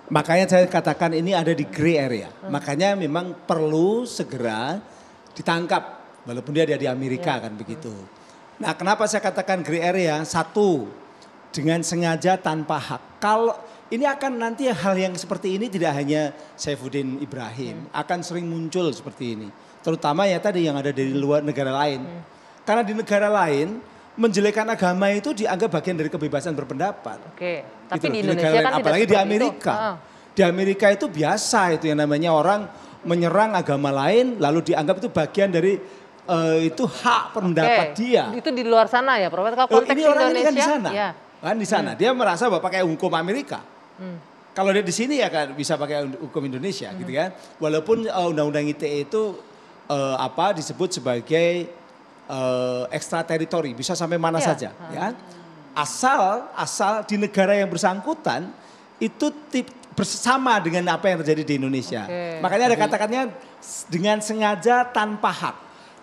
Makanya saya katakan ini ada di grey area. Hmm. Makanya memang perlu segera ditangkap walaupun dia ada di Amerika ya. kan begitu. Nah, kenapa saya katakan grey area? Satu, dengan sengaja tanpa hak. Kalau ini akan nanti hal yang seperti ini tidak hanya Saifuddin Ibrahim, hmm. akan sering muncul seperti ini. Terutama ya tadi yang ada dari luar negara lain. Hmm. Karena di negara lain menjelekan agama itu dianggap bagian dari kebebasan berpendapat. Oke. Okay. Tapi gitu di Indonesia negara, kan apalagi di Amerika. Itu. Ah. Di Amerika itu biasa itu yang namanya orang menyerang agama lain lalu dianggap itu bagian dari uh, itu hak pendapat okay. dia. Itu di luar sana ya, Prof. Kalau konteks ini orang Indonesia, ini kan di sana. Ya. Kan di sana hmm. dia merasa bahwa pakai hukum Amerika. Hmm. Kalau dia di sini ya kan bisa pakai hukum Indonesia gitu hmm. gitu kan. Walaupun uh, undang-undang ITE itu uh, apa disebut sebagai uh, teritori, bisa sampai mana iya. ah. ya. saja hmm. ya asal asal di negara yang bersangkutan itu tip, bersama dengan apa yang terjadi di Indonesia. Okay. Makanya ada katakannya dengan sengaja tanpa hak.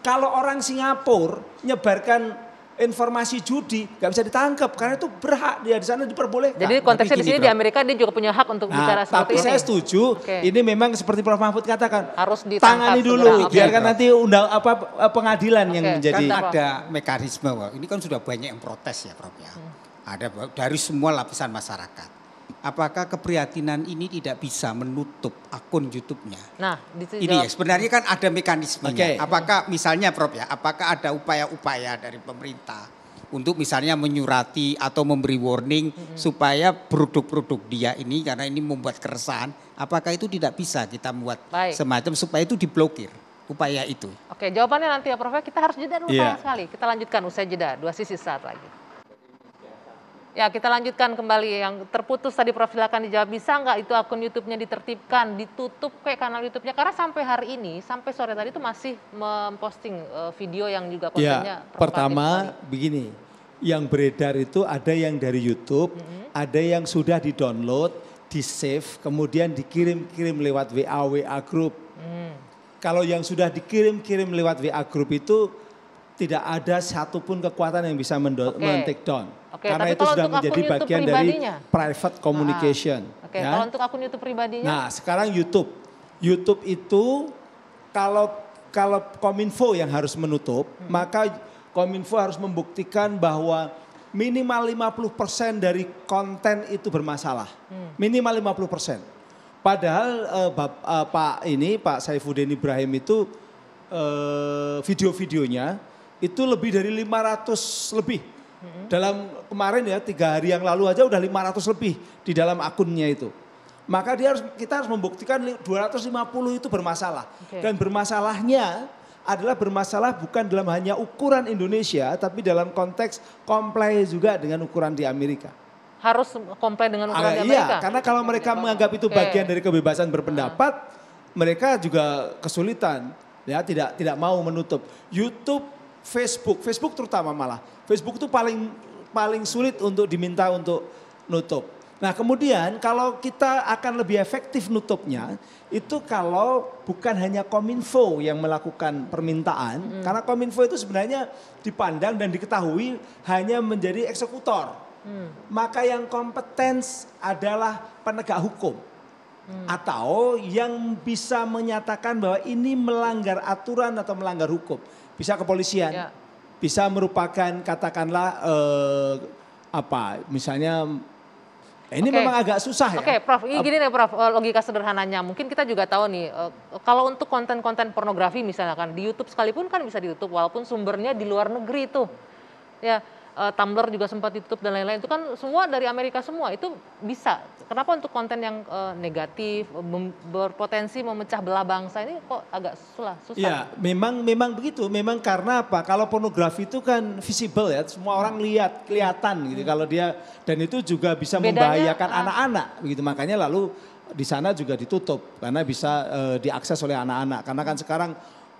Kalau orang Singapura nyebarkan informasi judi nggak bisa ditangkap karena itu berhak dia di sana diperbolehkan. Jadi konteksnya di sini di Amerika dia juga punya hak untuk nah, bicara seperti tapi ini. Tapi saya setuju okay. ini memang seperti Prof Mahfud katakan harus ditangani dulu okay. biarkan nanti undang apa pengadilan okay. yang menjadi kan ada mekanisme. Ini kan sudah banyak yang protes ya Prof ya. Hmm. Ada dari semua lapisan masyarakat apakah keprihatinan ini tidak bisa menutup akun YouTube-nya? Nah, itu ini ya, sebenarnya kan ada mekanismenya. Okay. Apakah misalnya Prof ya, apakah ada upaya-upaya dari pemerintah untuk misalnya menyurati atau memberi warning mm -hmm. supaya produk-produk dia ini karena ini membuat keresahan, apakah itu tidak bisa kita buat semacam supaya itu diblokir? upaya itu. Oke, jawabannya nanti ya Prof. ya. Kita harus jeda dulu yeah. sekali. Kita lanjutkan usai jeda, dua sisi saat lagi. Ya, kita lanjutkan kembali yang terputus tadi Prof silakan dijawab bisa nggak itu akun YouTube-nya ditertibkan, ditutup kayak kanal YouTube-nya karena sampai hari ini sampai sore tadi itu masih memposting eh, video yang juga ya, kontennya. Ya, pertama tadi. begini, yang beredar itu ada yang dari YouTube, mm -hmm. ada yang sudah di-download, di-save, kemudian dikirim-kirim lewat WA WA group. Mm. Kalau yang sudah dikirim-kirim lewat WA group itu tidak ada satupun kekuatan yang bisa okay. men-take down. Okay, Karena itu sudah menjadi bagian dari private ah, communication. Ah, okay. ya. kalau untuk akun YouTube pribadinya? Nah, sekarang YouTube. YouTube itu kalau kalau Kominfo yang harus menutup, hmm. maka Kominfo harus membuktikan bahwa minimal 50% dari konten itu bermasalah. Hmm. Minimal 50%. Padahal uh, bap, uh, Pak ini Pak Saifuddin Ibrahim itu uh, video-videonya itu lebih dari 500 lebih. Dalam kemarin ya tiga hari yang lalu aja udah 500 lebih di dalam akunnya itu. Maka dia harus kita harus membuktikan 250 itu bermasalah. Okay. Dan bermasalahnya adalah bermasalah bukan dalam hanya ukuran Indonesia tapi dalam konteks komplain juga dengan ukuran di Amerika harus komplain dengan ukuran ah, iya, Amerika. Iya, karena kalau mereka menganggap itu bagian dari kebebasan berpendapat, ah. mereka juga kesulitan ya tidak tidak mau menutup. YouTube Facebook, Facebook terutama malah. Facebook itu paling paling sulit untuk diminta untuk nutup. Nah kemudian kalau kita akan lebih efektif nutupnya itu kalau bukan hanya Kominfo yang melakukan permintaan. Hmm. Karena Kominfo itu sebenarnya dipandang dan diketahui hanya menjadi eksekutor. Hmm. Maka yang kompetens adalah penegak hukum. Hmm. Atau yang bisa menyatakan bahwa ini melanggar aturan atau melanggar hukum bisa kepolisian, ya. bisa merupakan katakanlah uh, apa, misalnya eh, ini okay. memang agak susah ya. Oke, Prof. Ini gini nih Prof. Eh, logika sederhananya, mungkin kita juga tahu nih, kalau untuk konten-konten pornografi misalnya kan di YouTube sekalipun kan bisa di YouTube walaupun sumbernya di luar negeri tuh, ya uh, Tumblr juga sempat ditutup dan lain-lain itu kan semua dari Amerika semua itu bisa. Kenapa untuk konten yang uh, negatif mem- berpotensi memecah belah bangsa ini kok agak susah? susah? Ya, memang memang begitu. Memang karena apa? Kalau pornografi itu kan visible ya, semua orang lihat, kelihatan gitu. hmm. gitu. Kalau dia dan itu juga bisa Bedanya, membahayakan ah. anak-anak uh, begitu. Makanya lalu di sana juga ditutup karena bisa uh, diakses oleh anak-anak. Karena kan sekarang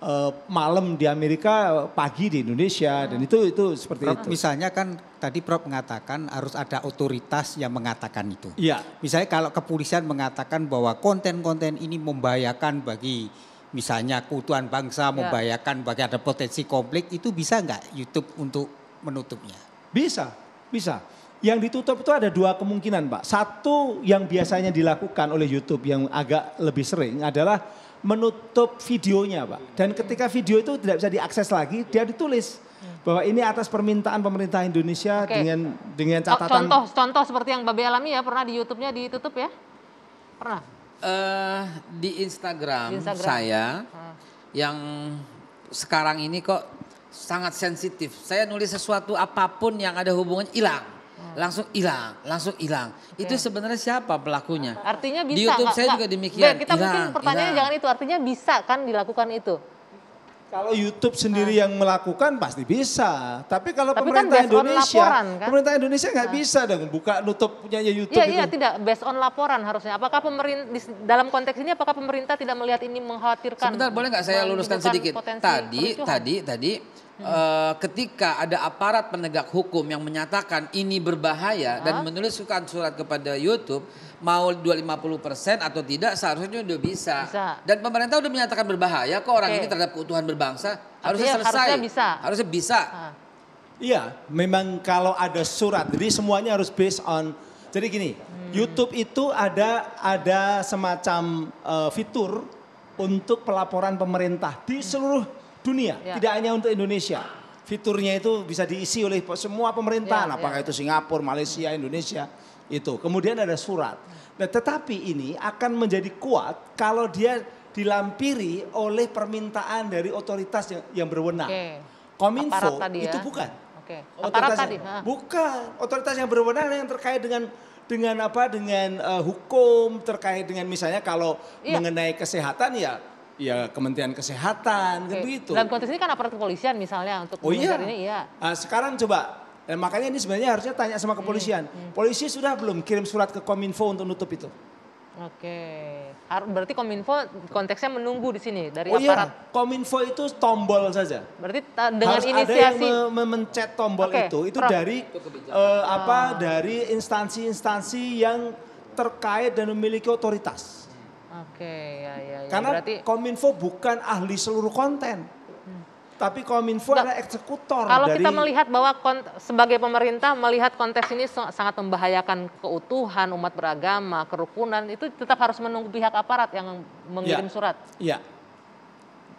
Eh, malam di Amerika, pagi di Indonesia dan itu itu seperti Prof, itu. Misalnya kan tadi Prof mengatakan harus ada otoritas yang mengatakan itu. Iya. Misalnya kalau kepolisian mengatakan bahwa konten-konten ini membahayakan bagi misalnya keutuhan bangsa, ya. membahayakan bagi ada potensi konflik itu bisa nggak YouTube untuk menutupnya? Bisa, bisa. Yang ditutup itu ada dua kemungkinan, Pak. Satu yang biasanya dilakukan oleh YouTube yang agak lebih sering adalah menutup videonya Pak. Dan ketika video itu tidak bisa diakses lagi, dia ditulis bahwa ini atas permintaan pemerintah Indonesia Oke. dengan dengan oh, catatan contoh contoh seperti yang Babe alami ya pernah di YouTube-nya ditutup ya pernah uh, di, Instagram di Instagram saya hmm. yang sekarang ini kok sangat sensitif saya nulis sesuatu apapun yang ada hubungan hilang Hmm. langsung hilang, langsung hilang. Okay. Itu sebenarnya siapa pelakunya? Artinya bisa. Di YouTube saya juga demikian. kita ilang, mungkin pertanyaannya ilang. jangan itu, artinya bisa kan dilakukan itu? Kalau YouTube sendiri nah. yang melakukan pasti bisa, tapi kalau tapi kan pemerintah kan Indonesia, laporan, kan? pemerintah Indonesia nggak nah. bisa dong buka nutup punya YouTube. Iya itu. iya tidak based on laporan harusnya. Apakah pemerintah dalam konteks ini apakah pemerintah tidak melihat ini mengkhawatirkan? Sebentar boleh nggak saya luruskan sedikit? Tadi tadi, tadi tadi uh, ketika ada aparat penegak hukum yang menyatakan ini berbahaya ya. dan menuliskan surat kepada YouTube mau 250% atau tidak seharusnya udah bisa. bisa. Dan pemerintah udah menyatakan berbahaya kok orang okay. ini terhadap keutuhan berbangsa harusnya, harusnya selesai. Harusnya bisa. Harusnya bisa. Iya, memang kalau ada surat jadi semuanya harus based on jadi gini, hmm. YouTube itu ada ada semacam uh, fitur untuk pelaporan pemerintah di hmm. seluruh dunia, ya. tidak hanya untuk Indonesia. Fiturnya itu bisa diisi oleh semua pemerintahan, ya, apakah ya. itu Singapura, Malaysia, Indonesia, itu. Kemudian ada surat. Nah, tetapi ini akan menjadi kuat kalau dia dilampiri oleh permintaan dari otoritas yang, yang berwenang. Okay. Kominfo tadi ya. itu bukan. Otoritas tadi. bukan otoritas yang berwenang yang terkait dengan dengan apa dengan uh, hukum terkait dengan misalnya kalau iya. mengenai kesehatan ya ya Kementerian Kesehatan, kan okay. begitu. Dalam konteks ini kan aparat kepolisian misalnya untuk oh, iya. ini iya. Uh, sekarang coba eh, makanya ini sebenarnya harusnya tanya sama hmm, kepolisian. Hmm, hmm. Polisi sudah belum kirim surat ke Kominfo untuk nutup itu? Oke. Berarti Kominfo konteksnya menunggu di sini dari oh, iya. aparat. Iya. Kominfo itu tombol saja. Berarti eh, dengan Harus inisiasi ada yang memencet tombol okay. itu itu Prof. dari uh, apa ah. dari instansi-instansi yang terkait dan memiliki otoritas. Oke, ya, ya, ya. Karena Berarti... Kominfo bukan ahli seluruh konten. Hmm. Tapi Kominfo Nggak. adalah eksekutor Kalau dari... kita melihat bahwa sebagai pemerintah melihat konteks ini sangat membahayakan keutuhan umat beragama, kerukunan, itu tetap harus menunggu pihak aparat yang mengirim ya. surat. Iya.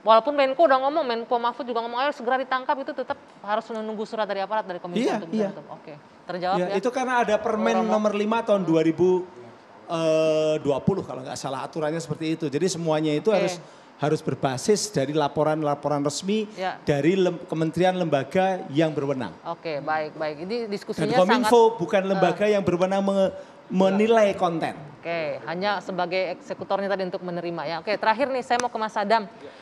Walaupun Menko udah ngomong, Menko Mahfud juga ngomong, ayo segera ditangkap, itu tetap harus menunggu surat dari aparat, dari Kominfo. Iya, untuk iya. Oke, terjawab ya, ya. Itu karena ada permen nomor 5 tahun 2000 eh, 20 kalau nggak salah aturannya seperti itu. Jadi semuanya itu okay. harus harus berbasis dari laporan-laporan resmi ya. dari lem, kementerian lembaga yang berwenang. Oke, okay, baik baik. Ini diskusinya Dan Kominfo sangat, bukan lembaga uh, yang berwenang menge, iya. menilai konten. Oke, okay, hanya sebagai eksekutornya tadi untuk menerima ya. Oke, okay, terakhir nih saya mau ke Mas Adam. Ya.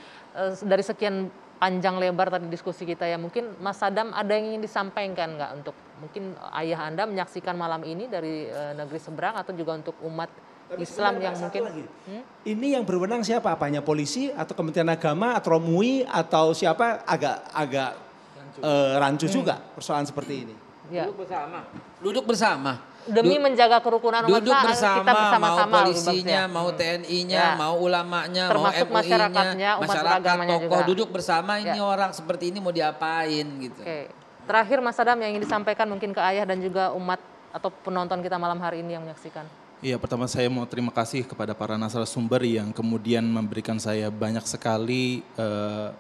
Eh, dari sekian panjang lebar tadi diskusi kita ya. Mungkin Mas Sadam ada yang ingin disampaikan nggak untuk mungkin ayah Anda menyaksikan malam ini dari e, negeri seberang atau juga untuk umat Tapi Islam yang mungkin lagi. Hmm? ini yang berwenang siapa? Apanya polisi atau Kementerian Agama atau MUI atau siapa agak agak rancu, e, rancu hmm. juga persoalan seperti ini. Ya. Duduk bersama. Duduk bersama demi du menjaga kerukunan umat duduk bersama, kita bersama-sama. Mau gitu, polisinya, ya. mau TNI-nya, ya. mau ulamanya, Termasuk mau MUI-nya, masyarakat, masyarakat tokoh juga. duduk bersama ini ya. orang seperti ini mau diapain gitu. Oke. Terakhir Mas Adam yang ingin disampaikan mungkin ke ayah dan juga umat atau penonton kita malam hari ini yang menyaksikan. Iya, pertama saya mau terima kasih kepada para sumber yang kemudian memberikan saya banyak sekali eh,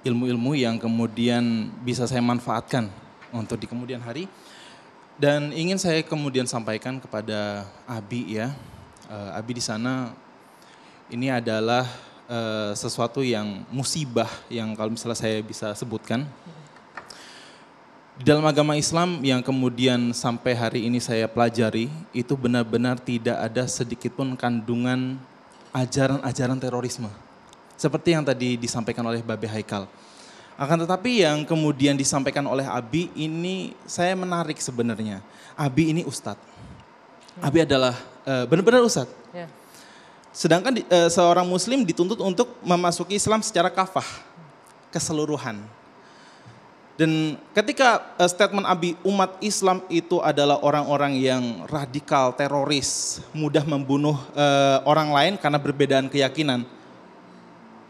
ilmu-ilmu uh, ilmu -ilmu yang kemudian bisa saya manfaatkan untuk di kemudian hari. Dan ingin saya kemudian sampaikan kepada Abi ya, uh, Abi di sana ini adalah uh, sesuatu yang musibah yang kalau misalnya saya bisa sebutkan. dalam agama Islam yang kemudian sampai hari ini saya pelajari itu benar-benar tidak ada sedikitpun kandungan ajaran-ajaran terorisme. Seperti yang tadi disampaikan oleh Babe Haikal. Akan tetapi yang kemudian disampaikan oleh Abi ini saya menarik sebenarnya. Abi ini Ustadz. Hmm. Abi adalah uh, benar-benar Ustadz. Yeah. Sedangkan uh, seorang Muslim dituntut untuk memasuki Islam secara kafah, keseluruhan. Dan ketika uh, statement Abi umat Islam itu adalah orang-orang yang radikal, teroris, mudah membunuh uh, orang lain karena perbedaan keyakinan.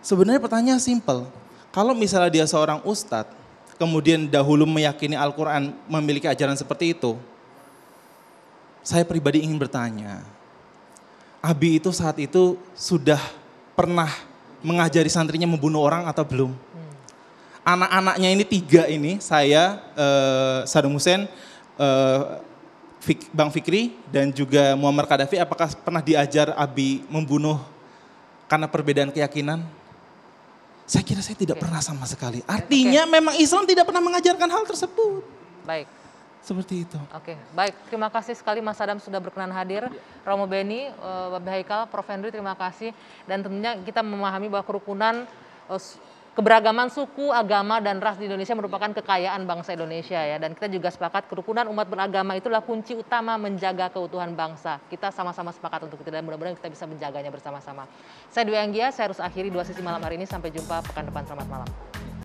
Sebenarnya pertanyaan simple kalau misalnya dia seorang ustadz, kemudian dahulu meyakini Al-Quran memiliki ajaran seperti itu, saya pribadi ingin bertanya, Abi itu saat itu sudah pernah mengajari santrinya membunuh orang atau belum? Hmm. Anak-anaknya ini tiga ini, saya, eh, Saddam Hussein, eh, Fik, Bang Fikri, dan juga Muammar Gaddafi, apakah pernah diajar Abi membunuh karena perbedaan keyakinan? Saya kira saya tidak okay. pernah sama sekali. Artinya okay. memang Islam tidak pernah mengajarkan hal tersebut. Baik. Seperti itu. Oke, okay. baik. Terima kasih sekali Mas Adam sudah berkenan hadir. Romo Beni, eh, Babi Haikal, Prof. Henry, terima kasih. Dan tentunya kita memahami bahwa kerukunan eh, keberagaman suku, agama, dan ras di Indonesia merupakan kekayaan bangsa Indonesia ya. Dan kita juga sepakat kerukunan umat beragama itulah kunci utama menjaga keutuhan bangsa. Kita sama-sama sepakat untuk itu dan mudah-mudahan kita bisa menjaganya bersama-sama. Saya Dwi Anggia, saya harus akhiri dua sisi malam hari ini. Sampai jumpa pekan depan. Selamat malam.